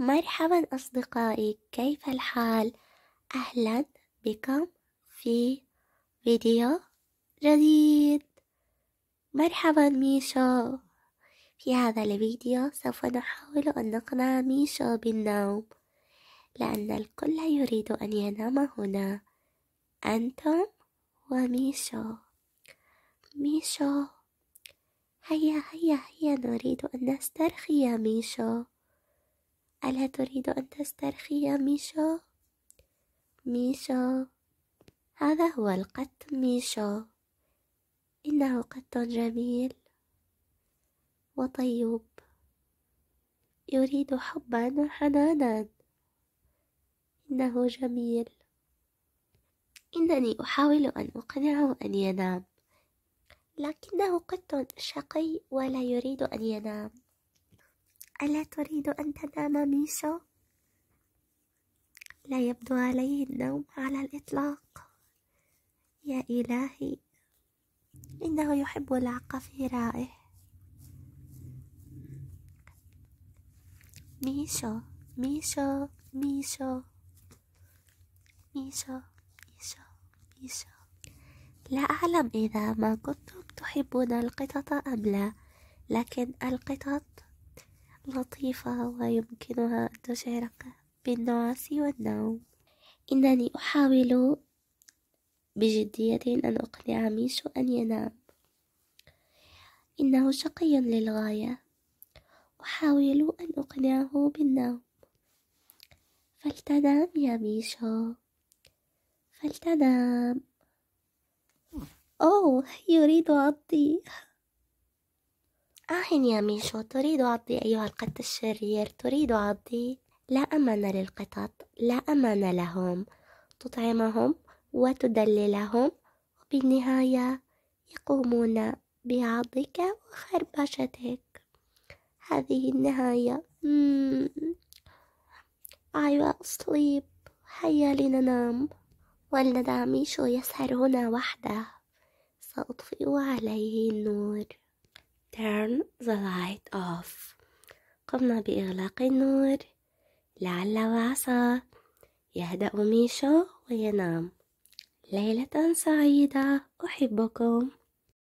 مرحبا أصدقائي كيف الحال؟ أهلا بكم في فيديو جديد مرحبا ميشو في هذا الفيديو سوف نحاول أن نقنع ميشو بالنوم لأن الكل يريد أن ينام هنا أنتم وميشو ميشو هيا هيا هيا نريد أن نسترخي يا ميشو ألا تريد أن تسترخي يا ميشا؟ ميشا هذا هو القط ميشا إنه قط جميل وطيب يريد حبا وحنانا إنه جميل إنني أحاول أن أقنعه أن ينام لكنه قط شقي ولا يريد أن ينام ألا تريد أن تنام ميشو؟ لا يبدو عليه النوم على الإطلاق يا إلهي إنه يحب العق في رائه ميشو ميشو ميشو ميشو ميشو ميشو لا أعلم إذا ما كنتم تحبون القطط أم لا لكن القطط لطيفة ويمكنها أن تشعرك بالنعاس والنوم إنني أحاول بجدية أن أقنع ميشو أن ينام إنه شقي للغاية أحاول أن أقنعه بالنوم فلتنام يا ميشو فلتنام أوه يريد عضي آه يا ميشو تريد عضي أيها القط الشرير تريد عضي لا أمان للقطط لا أمان لهم تطعمهم وتدللهم وبالنهاية يقومون بعضك وخربشتك هذه النهاية hmm. I will sleep هيا لننام ولندع ميشو يسهر هنا وحده سأطفئ عليه النور turn the light off قمنا بإغلاق النور لعل وعسى يهدأ ميشو وينام ليلة سعيدة أحبكم